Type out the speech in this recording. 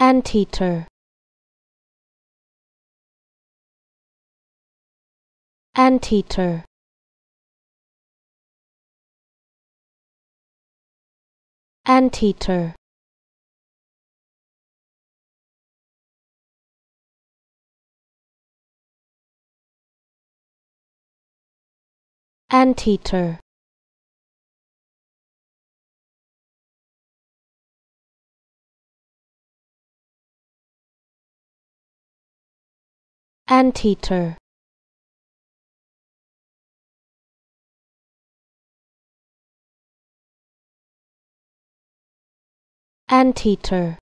Anteater Anteater Anteater Anteater Anteater Anteater